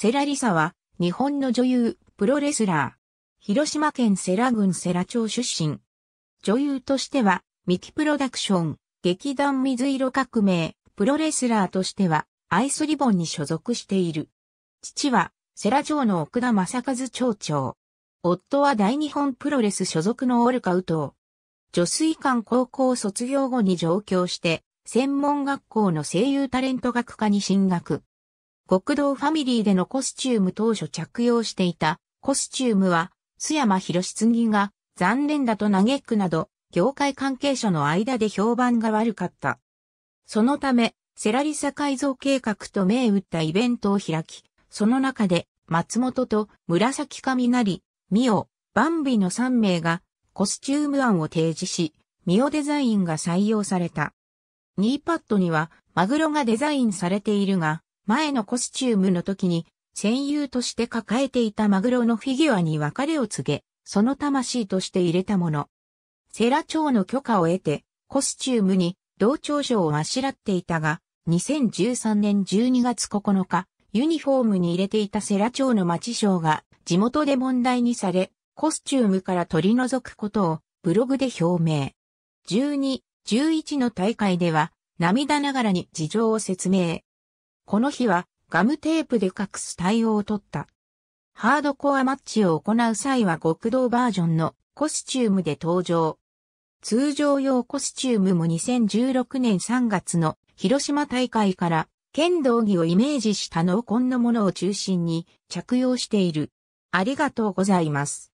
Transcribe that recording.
セラリサは、日本の女優、プロレスラー。広島県世羅郡世羅町出身。女優としては、ミキプロダクション、劇団水色革命、プロレスラーとしては、アイスリボンに所属している。父は、世羅城の奥田正和町長。夫は大日本プロレス所属のオルカウト女水館高校卒業後に上京して、専門学校の声優タレント学科に進学。極道ファミリーでのコスチューム当初着用していたコスチュームは、須山博次が残念だと嘆くなど、業界関係者の間で評判が悪かった。そのため、セラリサ改造計画と銘打ったイベントを開き、その中で松本と紫雷、ミオ、バンビの3名がコスチューム案を提示し、ミオデザインが採用された。ニーパッドにはマグロがデザインされているが、前のコスチュームの時に、戦友として抱えていたマグロのフィギュアに別れを告げ、その魂として入れたもの。セラ町の許可を得て、コスチュームに同庁書をあしらっていたが、2013年12月9日、ユニフォームに入れていたセラ町の町長が地元で問題にされ、コスチュームから取り除くことをブログで表明。12、11の大会では、涙ながらに事情を説明。この日はガムテープで隠す対応を取った。ハードコアマッチを行う際は極道バージョンのコスチュームで登場。通常用コスチュームも2016年3月の広島大会から剣道着をイメージした濃紺のものを中心に着用している。ありがとうございます。